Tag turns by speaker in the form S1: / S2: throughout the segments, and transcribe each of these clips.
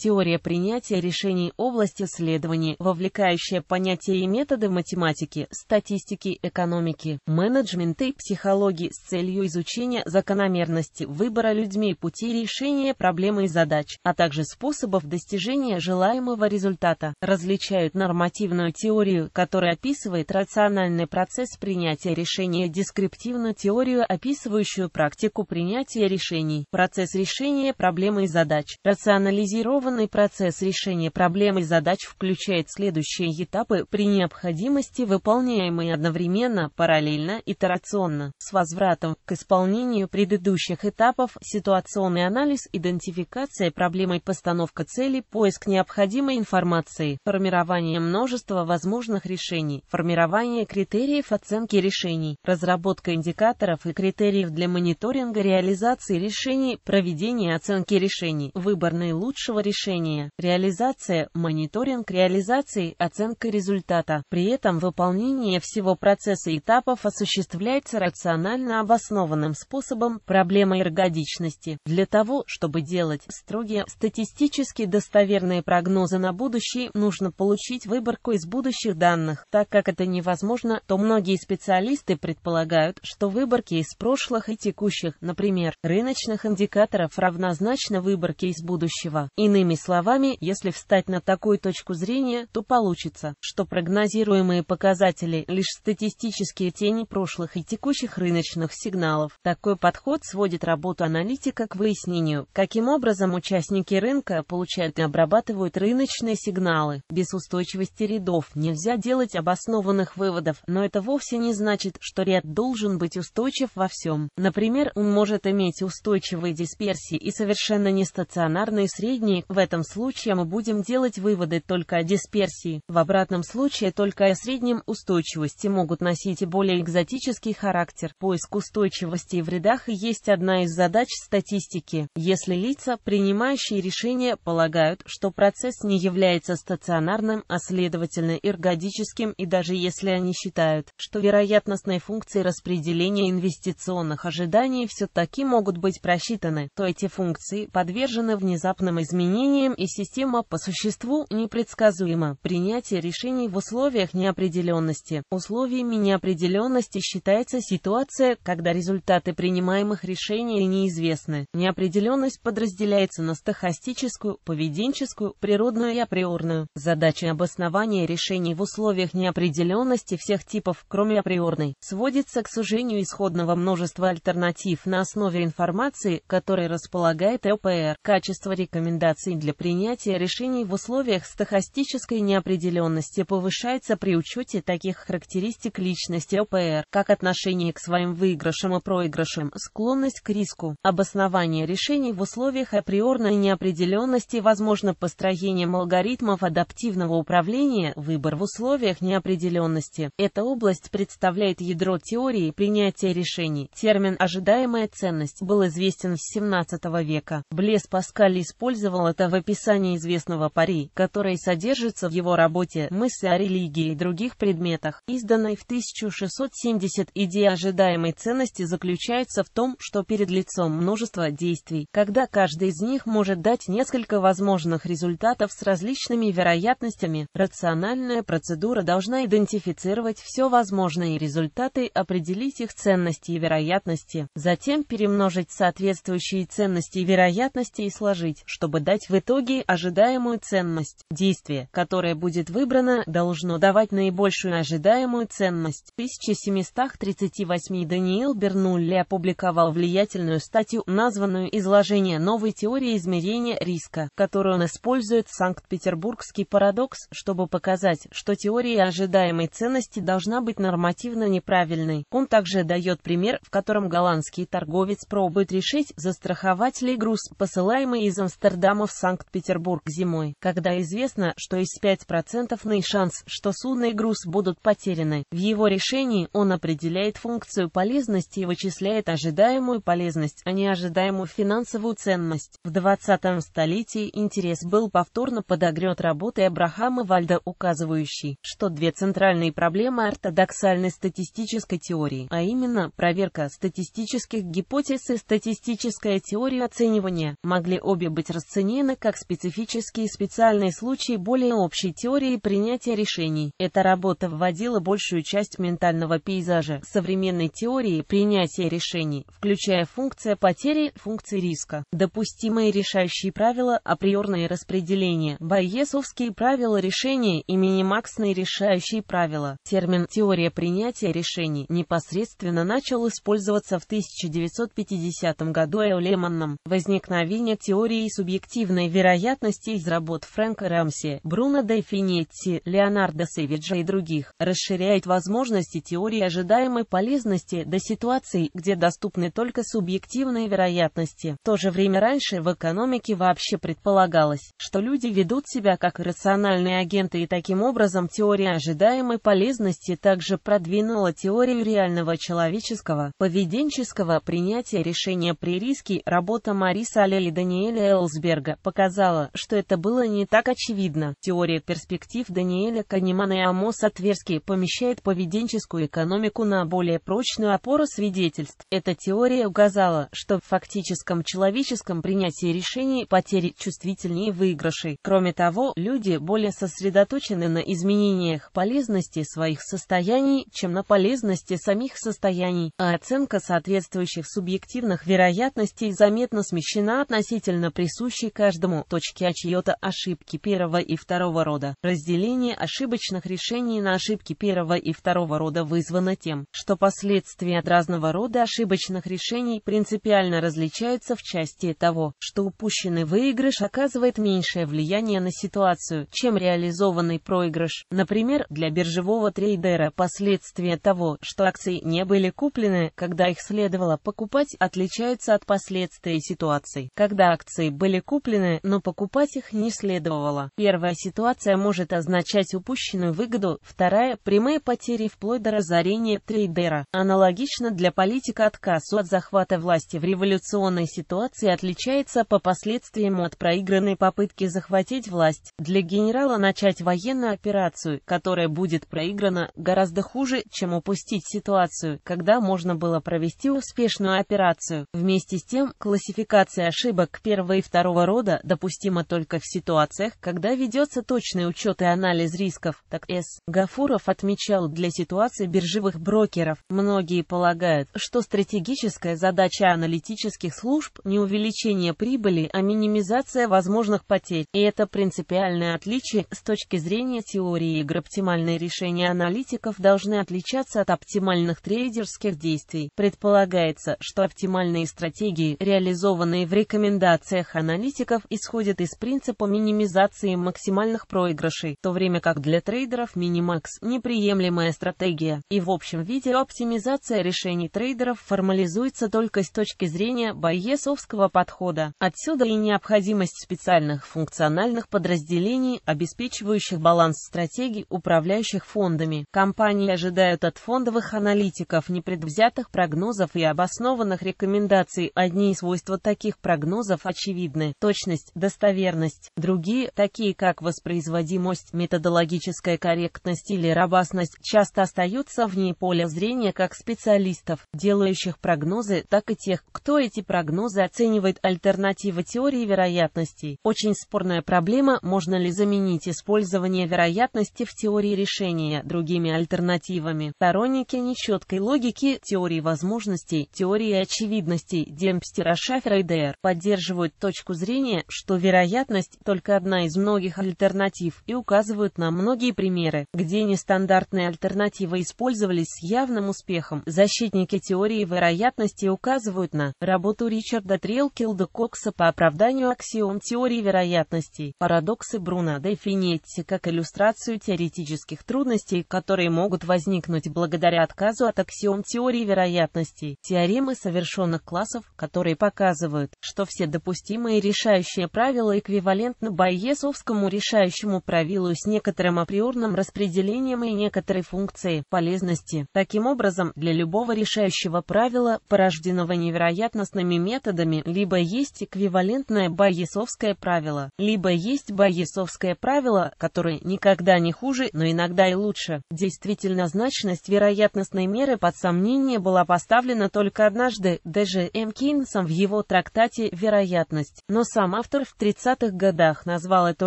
S1: Теория принятия решений область исследований, вовлекающая понятия и методы математики, статистики, экономики, менеджмента и психологии с целью изучения закономерности выбора людьми путей решения проблемы и задач, а также способов достижения желаемого результата, различают нормативную теорию, которая описывает рациональный процесс принятия решения, и дескриптивную теорию, описывающую практику принятия решений, процесс решения проблемы и задач, рационализированную Интегрированный процесс решения проблем и задач включает следующие этапы при необходимости, выполняемые одновременно, параллельно, итерационно, с возвратом к исполнению предыдущих этапов, ситуационный анализ, идентификация проблемы и постановка цели, поиск необходимой информации, формирование множества возможных решений, формирование критериев оценки решений, разработка индикаторов и критериев для мониторинга реализации решений, проведение оценки решений, выбор наилучшего решения, решения, реализация, мониторинг реализации, оценка результата. При этом выполнение всего процесса этапов осуществляется рационально обоснованным способом проблемы эргодичности. Для того, чтобы делать строгие статистически достоверные прогнозы на будущее, нужно получить выборку из будущих данных. Так как это невозможно, то многие специалисты предполагают, что выборки из прошлых и текущих, например, рыночных индикаторов равнозначно выборке из будущего. Иными Иными словами, если встать на такую точку зрения, то получится, что прогнозируемые показатели – лишь статистические тени прошлых и текущих рыночных сигналов. Такой подход сводит работу аналитика к выяснению, каким образом участники рынка получают и обрабатывают рыночные сигналы. Без устойчивости рядов нельзя делать обоснованных выводов, но это вовсе не значит, что ряд должен быть устойчив во всем. Например, он может иметь устойчивые дисперсии и совершенно нестационарные средние в в этом случае мы будем делать выводы только о дисперсии. В обратном случае только о среднем устойчивости могут носить и более экзотический характер. Поиск устойчивости в рядах есть одна из задач статистики. Если лица, принимающие решения, полагают, что процесс не является стационарным, а следовательно эргодическим, и даже если они считают, что вероятностные функции распределения инвестиционных ожиданий все-таки могут быть просчитаны, то эти функции подвержены внезапным изменениям временем и система по существу непредсказуема. Принятие решений в условиях неопределенности. Условиями неопределенности считается ситуация, когда результаты принимаемых решений неизвестны. Неопределенность подразделяется на стохастическую, поведенческую, природную и априорную. Задача обоснования решений в условиях неопределенности всех типов, кроме априорной, сводится к сужению исходного множества альтернатив на основе информации, которой располагает ЭПР Качество рекомендаций для принятия решений в условиях стохастической неопределенности повышается при учете таких характеристик личности ОПР, как отношение к своим выигрышам и проигрышам, склонность к риску. Обоснование решений в условиях априорной неопределенности возможно построением алгоритмов адаптивного управления, выбор в условиях неопределенности. Эта область представляет ядро теории принятия решений. Термин «ожидаемая ценность» был известен с 17 века. Блес Паскаль использовал это в описании известного пари, который содержится в его работе «Мысли о религии и других предметах», изданной в 1670. Идея ожидаемой ценности заключается в том, что перед лицом множество действий, когда каждый из них может дать несколько возможных результатов с различными вероятностями, рациональная процедура должна идентифицировать все возможные результаты, определить их ценности и вероятности, затем перемножить соответствующие ценности и вероятности и сложить, чтобы дать в итоге ожидаемую ценность. Действие, которое будет выбрано, должно давать наибольшую ожидаемую ценность. В 1738 Даниил Бернулли опубликовал влиятельную статью, названную «Изложение новой теории измерения риска», которую он использует Санкт-Петербургский парадокс, чтобы показать, что теория ожидаемой ценности должна быть нормативно неправильной. Он также дает пример, в котором голландский торговец пробует решить, застраховать ли груз, посылаемый из Амстердама в Санкт-Петербург зимой, когда известно, что есть 5% шанс, что судно и груз будут потеряны. В его решении он определяет функцию полезности и вычисляет ожидаемую полезность, а не ожидаемую финансовую ценность. В 20 столетии интерес был повторно подогрет работой Абрахама Вальда, указывающий, что две центральные проблемы ортодоксальной статистической теории, а именно проверка статистических гипотез и статистическая теория оценивания, могли обе быть расценены рассмотрена как специфический и специальный случай более общей теории принятия решений. Эта работа вводила большую часть ментального пейзажа современной теории принятия решений, включая функция потери, функции риска, допустимые решающие правила, априорные распределения, байесовские правила решения и минимаксные решающие правила. Термин «теория принятия решений» непосредственно начал использоваться в 1950 году Эолеманном. Возникновение теории субъективной огромной вероятности из работ Фрэнка Рамси, Бруно Дайфинетти, Леонардо Севиджа и других, расширяет возможности теории ожидаемой полезности до ситуаций, где доступны только субъективные вероятности. В то же время раньше в экономике вообще предполагалось, что люди ведут себя как рациональные агенты и таким образом теория ожидаемой полезности также продвинула теорию реального человеческого, поведенческого принятия решения при риске, работа Мариса Алели Даниэля Элсберга, показала, что это было не так очевидно. Теория перспектив Даниэля Канемана и Амоса Тверски помещает поведенческую экономику на более прочную опору свидетельств. Эта теория указала, что в фактическом человеческом принятии решений потери чувствительнее выигрышей. Кроме того, люди более сосредоточены на изменениях полезности своих состояний, чем на полезности самих состояний, а оценка соответствующих субъективных вероятностей заметно смещена относительно присущей каждой каждому точке отчета ошибки первого и второго рода. Разделение ошибочных решений на ошибки первого и второго рода вызвано тем, что последствия от разного рода ошибочных решений принципиально различаются в части того, что упущенный выигрыш оказывает меньшее влияние на ситуацию, чем реализованный проигрыш. Например, для биржевого трейдера последствия того, что акции не были куплены, когда их следовало покупать, отличаются от последствий ситуации, когда акции были куплены важные, но покупать их не следовало. Первая ситуация может означать упущенную выгоду, вторая – прямые потери вплоть до разорения трейдера. Аналогично для политика отказ от захвата власти в революционной ситуации отличается по последствиям от проигранной попытки захватить власть. Для генерала начать военную операцию, которая будет проиграна, гораздо хуже, чем упустить ситуацию, когда можно было провести успешную операцию. Вместе с тем, классификация ошибок первого и второго рода допустимо только в ситуациях, когда ведется точный учет и анализ рисков. Так С. Гафуров отмечал для ситуации биржевых брокеров. Многие полагают, что стратегическая задача аналитических служб не увеличение прибыли, а минимизация возможных потерь. И это принципиальное отличие с точки зрения теории игр. Оптимальные решения аналитиков должны отличаться от оптимальных трейдерских действий. Предполагается, что оптимальные стратегии, реализованные в рекомендациях аналитиков, трейдеров исходит из принципа минимизации максимальных проигрышей, в то время как для трейдеров минимакс – неприемлемая стратегия. И в общем виде оптимизация решений трейдеров формализуется только с точки зрения байесовского подхода. Отсюда и необходимость специальных функциональных подразделений, обеспечивающих баланс стратегий, управляющих фондами. Компании ожидают от фондовых аналитиков непредвзятых прогнозов и обоснованных рекомендаций. Одни свойства таких прогнозов очевидны. Точно точность, достоверность, другие, такие как воспроизводимость, методологическая корректность или робастность, часто остаются вне поля зрения как специалистов, делающих прогнозы, так и тех, кто эти прогнозы оценивает Альтернативы теории вероятностей. Очень спорная проблема, можно ли заменить использование вероятности в теории решения другими альтернативами. Сторонники нечеткой логики, теории возможностей, теории очевидностей Демпстера Шафера и др. поддерживают точку зрения, мнение, что вероятность только одна из многих альтернатив и указывают на многие примеры, где нестандартные альтернативы использовались с явным успехом. Защитники теории вероятности указывают на работу Ричарда Трелкилда Кокса по оправданию аксиом теории вероятностей, парадоксы Бруна де Финетти как иллюстрацию теоретических трудностей, которые могут возникнуть благодаря отказу от аксиом теории вероятностей, теоремы совершенных классов, которые показывают, что все допустимые решающие решающее правило эквивалентно байесовскому решающему правилу с некоторым априорным распределением и некоторой функцией полезности. Таким образом, для любого решающего правила, порожденного невероятностными методами, либо есть эквивалентное байесовское правило, либо есть байесовское правило, которое никогда не хуже, но иногда и лучше. Действительно, значность вероятностной меры под сомнение была поставлена только однажды, даже М. Кинсом в его трактате «Вероятность». Но сама Автор в 30-х годах назвал эту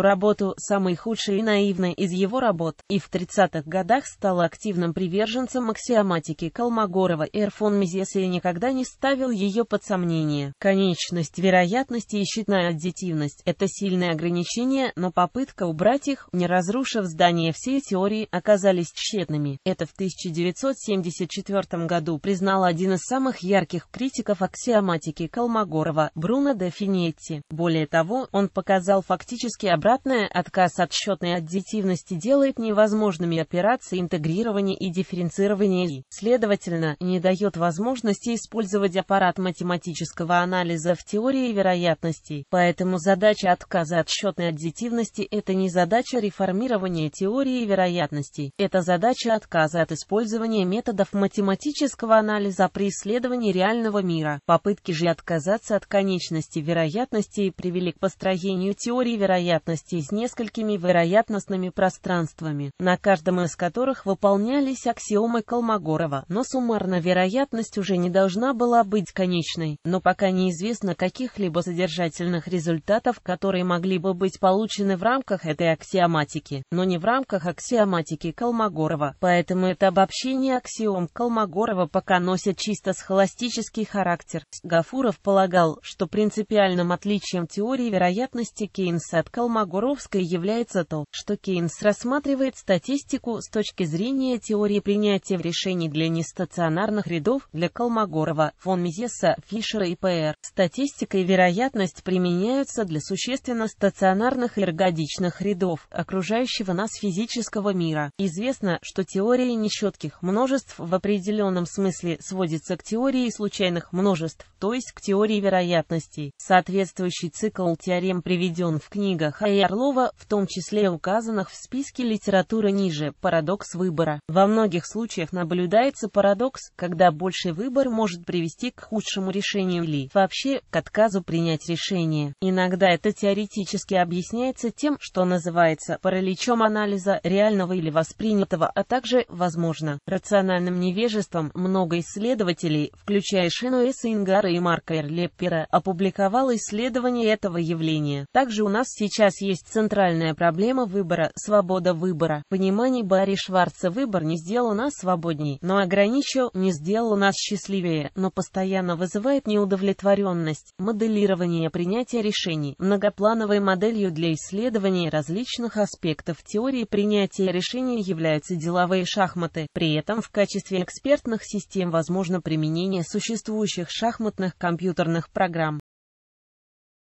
S1: работу самой худшей и наивной из его работ, и в 30-х годах стал активным приверженцем аксиоматики Колмогорова. Эрфон и никогда не ставил ее под сомнение. Конечность вероятности и щитная аддитивность – это сильные ограничения, но попытка убрать их, не разрушив здание всей теории, оказались тщетными. Это в 1974 году признал один из самых ярких критиков аксиоматики Колмогорова Бруно де Финетти. Более более того, он показал фактически обратное, отказ от счетной аддитивности делает невозможными операции интегрирования и дифференцирования и, следовательно, не дает возможности использовать аппарат математического анализа в теории вероятностей. Поэтому задача отказа от счетной аддитивности – это не задача реформирования теории вероятностей, это задача отказа от использования методов математического анализа при исследовании реального мира. Попытки же отказаться от конечности вероятностей при привели к построению теории вероятностей с несколькими вероятностными пространствами, на каждом из которых выполнялись аксиомы Колмогорова, но суммарно вероятность уже не должна была быть конечной, но пока неизвестно каких-либо содержательных результатов, которые могли бы быть получены в рамках этой аксиоматики, но не в рамках аксиоматики Колмогорова, поэтому это обобщение аксиом Колмогорова пока носит чисто схоластический характер. Гафуров полагал, что принципиальным отличием теории теории вероятности Кейнса от Колмогоровской является то, что Кейнс рассматривает статистику с точки зрения теории принятия решений для нестационарных рядов, для Колмогорова, фон Мизеса, Фишера и П.Р. Статистика и вероятность применяются для существенно стационарных и эргодичных рядов окружающего нас физического мира. Известно, что теория нечетких множеств в определенном смысле сводится к теории случайных множеств, то есть к теории вероятностей. Соответствующий цикл цикл теорем приведен в книгах А. Орлова, в том числе указанных в списке литературы ниже, парадокс выбора. Во многих случаях наблюдается парадокс, когда больший выбор может привести к худшему решению или, вообще, к отказу принять решение. Иногда это теоретически объясняется тем, что называется параличом анализа реального или воспринятого, а также, возможно, рациональным невежеством. Много исследователей, включая Шинуэса Ингара и Марка Эрлеппера, опубликовало исследование этого явления. Также у нас сейчас есть центральная проблема выбора – свобода выбора. Понимание Барри Шварца выбор не сделал нас свободней, но ограничил, не сделал нас счастливее, но постоянно вызывает неудовлетворенность. Моделирование принятия решений многоплановой моделью для исследования различных аспектов теории принятия решений являются деловые шахматы. При этом в качестве экспертных систем возможно применение существующих шахматных компьютерных программ.